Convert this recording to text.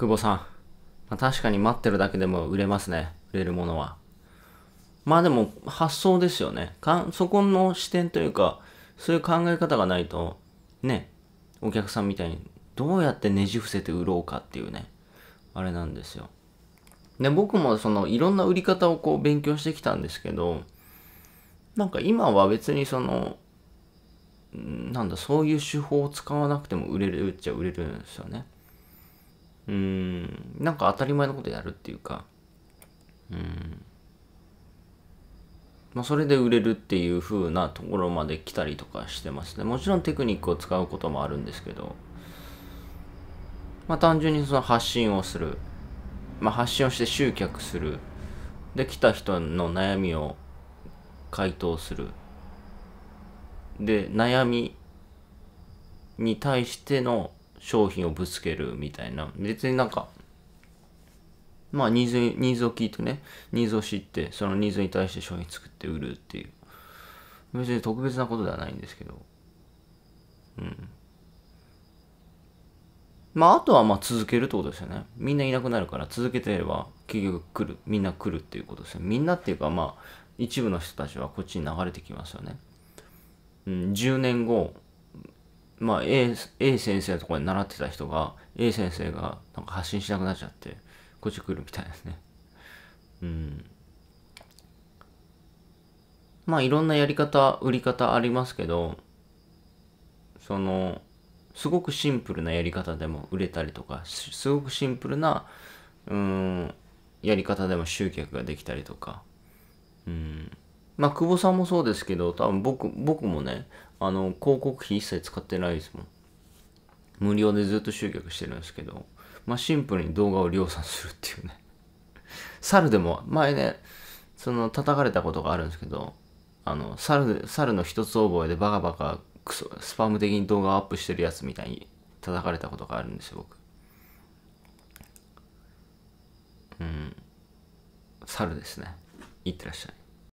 久保さん。まあ、確かに待ってるだけでも売れますね。売れるものは。まあでも発想ですよね。かんそこの視点というか、そういう考え方がないと、ね、お客さんみたいにどうやってねじ伏せて売ろうかっていうね、あれなんですよ。で、僕もそのいろんな売り方をこう勉強してきたんですけど、なんか今は別にその、なんだ、そういう手法を使わなくても売れるっちゃ売れるんですよね。うん、なんか当たり前のことやるっていうか、うん。まあ、それで売れるっていう風なところまで来たりとかしてますね。もちろんテクニックを使うこともあるんですけど、まあ、単純にその発信をする。まあ、発信をして集客する。で、来た人の悩みを回答する。で、悩みに対しての商品をぶつけるみたいな。別になんか、まあニーズ、ニーズを聞いてね、ニーズを知って、そのニーズに対して商品作って売るっていう。別に特別なことではないんですけど。うん。まあ、あとはまあ続けるってことですよね。みんないなくなるから続けてれば結局来る、みんな来るっていうことですよ。みんなっていうかまあ、一部の人たちはこっちに流れてきますよね。うん、10年後、まあ A、A 先生のところに習ってた人が A 先生がなんか発信しなくなっちゃってこっち来るみたいですね。うん。まあいろんなやり方、売り方ありますけど、その、すごくシンプルなやり方でも売れたりとか、すごくシンプルな、うん、やり方でも集客ができたりとか、うん。まあ、久保さんもそうですけど、多分僕、僕もね、あの、広告費一切使ってないですもん。無料でずっと集客してるんですけど、まあ、シンプルに動画を量産するっていうね。猿でも、前ね、その、叩かれたことがあるんですけど、あの、猿、猿の一つ覚えでバカバカ、クソ、スパム的に動画をアップしてるやつみたいに叩かれたことがあるんですよ、僕。うん。猿ですね。いってらっしゃい。